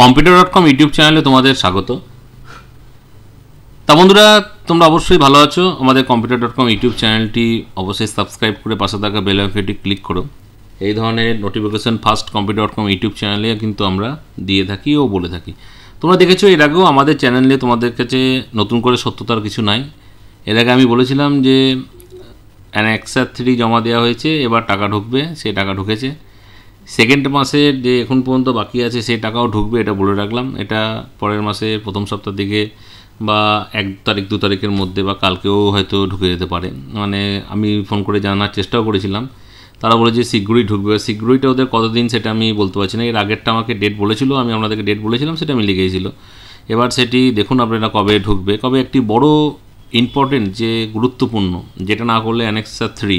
computer dot com YouTube চ্যানেলে তোমাদের স্বাগত তা বন্ধুরা তোমরা অবশ্যই ভালো আছো আমাদের কম্পিউটার ডট কম ইউটিউব চ্যানেলটি অবশ্যই সাবস্ক্রাইব করে পাশে থাকা বেল আইকনটি ক্লিক করো এই ধরনের notification first computer dot com YouTube চ্যানেলে কিন্তু আমরা দিয়ে থাকি ও বলে থাকি তোমরা দেখেছো এর আগেও আমাদের চ্যানেলে তোমাদের কাছে নতুন করে সত্যতার কিছু নাই এর আগে আমি বলেছিলাম যে অ্যানেক্সার থ্রি জমা দেওয়া হয়েছে এবার টাকা ঢুকবে সেই টাকা ঢুকেছে সেকেন্ড মাসে যে এখন পর্যন্ত বাকি আছে সেই টাকাও ঢুকবে এটা বলে রাখলাম এটা পরের মাসে প্রথম সপ্তাহ দিকে বা এক তারিখ দু তারিখের মধ্যে বা কালকেও হয়তো ঢুকে যেতে পারে মানে আমি ফোন করে জানার চেষ্টাও করেছিলাম তারা বলে যে শীঘ্রই ঢুকবে শীঘ্রইটা ওদের কতদিন সেটা আমি বলতে পারছি না এর আগেরটা আমাকে ডেট বলেছিল আমি আপনাদেরকে ডেট বলেছিলাম সেটা আমি লিখেছিল এবার সেটি দেখুন আপনারা কবে ঢুকবে কবে একটি বড় ইম্পর্টেন্ট যে গুরুত্বপূর্ণ যেটা না করলে অ্যানেক্সা থ্রি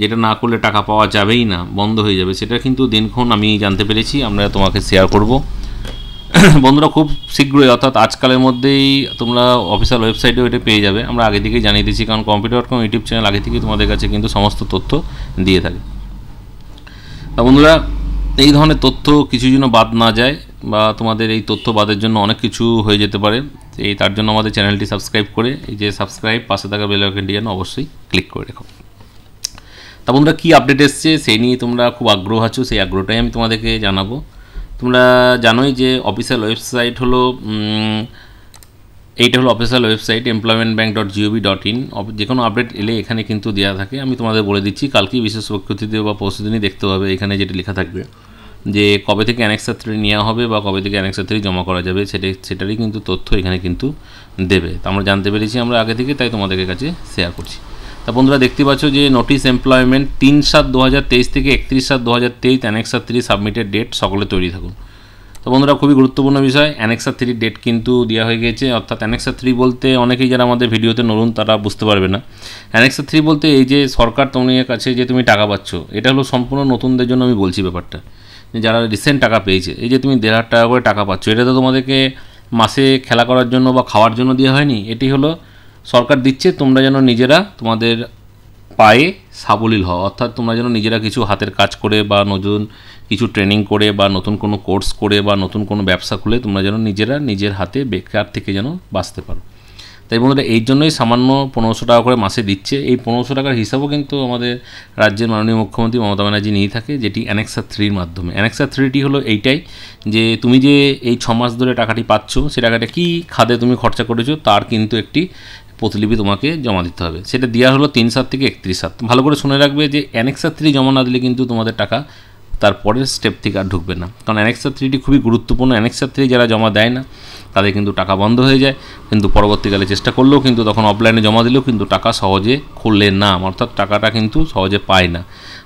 যেটা না করলে টাকা পাওয়া যাবেই না বন্ধ হয়ে যাবে সেটা কিন্তু দিনক্ষণ আমি জানতে পেরেছি আমরা তোমাকে শেয়ার করব বন্ধুরা খুব শীঘ্রই অর্থাৎ আজকালের মধ্যেই তোমরা অফিসিয়াল ওয়েবসাইটেও এটা পেয়ে যাবে আমরা আগে থেকেই জানিয়ে দিচ্ছি কারণ computer dot com YouTube channel আগে থেকেই তোমাদের কাছে কিন্তু সমস্ত তথ্য দিয়ে থাকে তা বন্ধুরা এই ধরনের তথ্য কিছু জন্য বাদ না যায় বা তোমাদের এই তথ্য বাদের জন্য অনেক কিছু হয়ে যেতে পারে এই তার জন্য আমাদের চ্যানেলটি সাবস্ক্রাইব করে এই যে সাবস্ক্রাইব পাশে থাকা বেল যেন অবশ্যই ক্লিক করে রেখো তা বন্ধুরা কী আপডেট এসছে সেই নিয়ে তোমরা খুব আগ্রহ আছো সেই আগ্রহটাই আমি তোমাদেরকে জানাবো তোমরা জানোই যে অফিসিয়াল ওয়েবসাইট হলো এইটা হলো official website employment bank dot G O V dot in যে কোনো আপডেট এলে এখানে কিন্তু দেওয়া থাকে আমি তোমাদের বলে দিচ্ছি কালকেই বিশেষ প্রকৃতিতে বা পরশুদিনই দেখতে হবে এখানে যেটি লেখা থাকবে যে কবে থেকে অ্যানেক্সার থ্রি নেওয়া হবে বা কবে থেকে অ্যানেক্সার থ্রি জমা করা যাবে সেটা সেটারই কিন্তু তথ্য এখানে কিন্তু দেবে তা আমরা জানতে পেরেছি আমরা আগে থেকে তাই তোমাদের কাছে শেয়ার করছি তা বন্ধুরা দেখতে পাচ্ছ যে নোটিস এমপ্লয়মেন্ট তিন সাত দু থেকে একত্রিশ সাত দু হাজার তেইশ অ্যানেক্সার থ্রি সাবমিটেড ডেট সকলে তৈরি থাকুন তো বন্ধুরা খুবই গুরুত্বপূর্ণ বিষয় অ্যানেক্সার থ্রির ডেট কিন্তু দেওয়া হয়ে গেছে অর্থাৎ অ্যানেক্সার থ্রি বলতে অনেকেই যারা আমাদের ভিডিওতে নরুন তারা বুঝতে পারবে না অ্যানেক্সার থ্রি বলতে এই যে সরকার তোমার কাছে যে তুমি টাকা পাচ্ছ এটা হলো সম্পূর্ণ নতুনদের জন্য আমি বলছি ব্যাপারটা যারা রিসেন্ট টাকা পেয়েছে এই যে তুমি দেড় হাজার টাকা করে টাকা পাচ্ছ এটা তো তোমাদেরকে মাসে খেলা করার জন্য বা খাওয়ার জন্য দেওয়া হয়নি এটি হলো সরকার দিচ্ছে তোমরা যেন নিজেরা তোমাদের পায়ে সাবলীল হও অর্থাৎ তোমরা যেন নিজেরা কিছু হাতের কাজ করে বা নতুন কিছু ট্রেনিং করে বা নতুন কোনো কোর্স করে বা নতুন কোনো ব্যবসা খুলে তোমরা যেন নিজেরা নিজের হাতে বেকার থেকে যেন বাঁচতে পারো তাই বন্ধুরা এই জন্যই সামান্য পনেরোশো টাকা করে মাসে দিচ্ছে এই পনেরোশো টাকার হিসাবও কিন্তু আমাদের রাজ্যের মাননীয় মুখ্যমন্ত্রী মমতা ব্যানার্জি নিয়ে থাকে যেটি অ্যানেক্সা থ্রির মাধ্যমে অ্যানেক্সা থ্রিটি হলো এইটাই যে তুমি যে এই ছ মাস ধরে টাকাটি পাচ্ছ সে টাকাটা কী খাদে তুমি খরচা করেছো তার কিন্তু একটি প্রতিলিপি তোমাকে জমা দিতে হবে সেটা দেওয়া হলো তিন সাত থেকে একত্রিশ সাত ভালো করে শুনে রাখবে যে অ্যানেক্সার থ্রি জমা না দিলে কিন্তু তোমাদের টাকা তারপরের স্টেপ থেকে আর ঢুকবে না কারণ অ্যানেক্সার থ্রিটি খুবই গুরুত্বপূর্ণ অ্যানেক্সার থ্রি যারা জমা দেয় না তাদের কিন্তু টাকা বন্ধ হয়ে যায় কিন্তু পরবর্তীকালে চেষ্টা করলেও কিন্তু তখন অফলাইনে জমা দিলেও কিন্তু টাকা সহজে খুললে না অর্থাৎ টাকাটা কিন্তু সহজে পায় না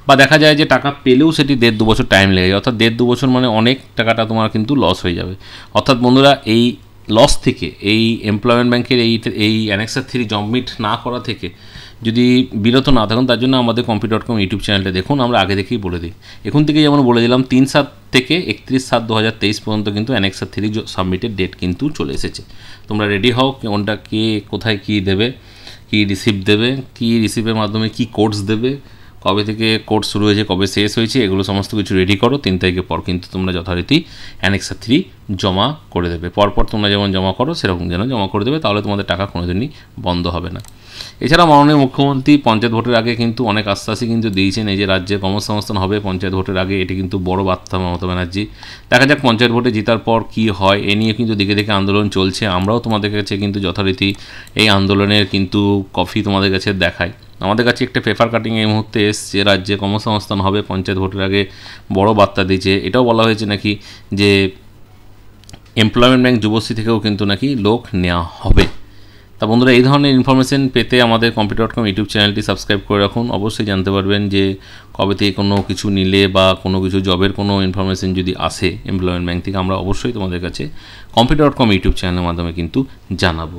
বা দেখা যায় যে টাকা পেলেও সেটি দেড় দু বছর টাইম লেগে যায় অর্থাৎ দেড় দু বছর মানে অনেক টাকাটা তোমার কিন্তু লস হয়ে যাবে অর্থাৎ বন্ধুরা এই লস থেকে এই এমপ্লয়মেন্ট ব্যাংকের এই এই অ্যানেক্সার থ্রি জবমিট না করা থেকে যদি বিরত না থাকুন তার জন্য আমাদের কম্পি ডট কম ইউটিউব চ্যানেলটা দেখুন আমরা আগে থেকেই বলে দিই এখন থেকে যেমন বলে দিলাম তিন সাত থেকে একত্রিশ সাত দু হাজার তেইশ পর্যন্ত কিন্তু অ্যানেক্সার থ্রি সাবমিটের ডেট কিন্তু চলে এসেছে তোমরা রেডি হও কোনটা কে কোথায় কী দেবে কী রিসিপ্ট দেবে কী রিসিপ্টের মাধ্যমে কী কোর্স দেবে কবে থেকে কোর্স শুরু হয়েছে কবে শেষ হয়েছে এগুলো সমস্ত কিছু রেডি করো তিন তারিখের পর কিন্তু তোমরা যথারীতি অ্যানেক্সা থ্রি জমা করে দেবে পরপর তোমরা যেমন জমা করো সেরকম যেন জমা করে দেবে তাহলে তোমাদের টাকা কোনোদিনই বন্ধ হবে না এছাড়া মাননীয় মুখ্যমন্ত্রী পঞ্চায়েত ভোটের আগে কিন্তু অনেক আশ্বাসই কিন্তু দিয়েছেন এই যে রাজ্যে কর্মসংস্থান হবে পঞ্চায়েত ভোটের আগে এটি কিন্তু বড় বার্তা মমতা ব্যানার্জি দেখা যাক পঞ্চায়েত ভোটে জিতার পর কি হয় এ নিয়ে কিন্তু দিকে দিকে আন্দোলন চলছে আমরাও তোমাদের কাছে কিন্তু যথারীতি এই আন্দোলনের কিন্তু কফি তোমাদের কাছে দেখায় আমাদের কাছে একটা পেপার কাটিং এই মুহূর্তে এসছে রাজ্যে কর্মসংস্থান হবে পঞ্চায়েত ভোটের আগে বড় বার্তা দিয়েছে এটাও বলা হয়েছে নাকি যে এমপ্লয়মেন্ট ব্যাংক যুবশ্রী থেকেও কিন্তু নাকি লোক নেওয়া হবে তা বন্ধুরা এই ধরনের ইনফরমেশন পেতে আমাদের কম্পিউটার ডট কম ইউটিউব চ্যানেলটি সাবস্ক্রাইব করে রাখুন অবশ্যই জানতে পারবেন যে কবে থেকে কোনো কিছু নিলে বা কোনো কিছু জবের কোনো ইনফরমেশন যদি আসে এমপ্লয়মেন্ট ব্যাংক থেকে আমরা অবশ্যই তোমাদের কাছে কম্পিউটার ডট কম ইউটিউব চ্যানেলের মাধ্যমে কিন্তু জানাবো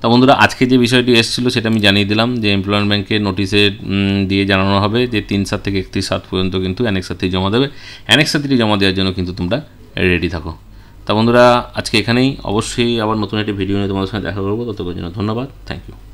তা বন্ধুরা আজকে যে বিষয়টি এসেছিল সেটা আমি জানিয়ে দিলাম যে এমপ্লয়মেন্ট ব্যাংকে নোটিশে দিয়ে জানানো হবে যে তিন সাত থেকে একত্রিশ সাত পর্যন্ত কিন্তু অ্যানেক সাথে জমা দেবে অ্যানেক সাথে জমা দেওয়ার জন্য কিন্তু তোমরা রেডি থাকো তা বন্ধুরা আজকে এখানেই অবশ্যই আবার নতুন একটি ভিডিও নিয়ে তোমাদের সঙ্গে দেখা করবো ততক্ষণ জন্য ধন্যবাদ থ্যাংক ইউ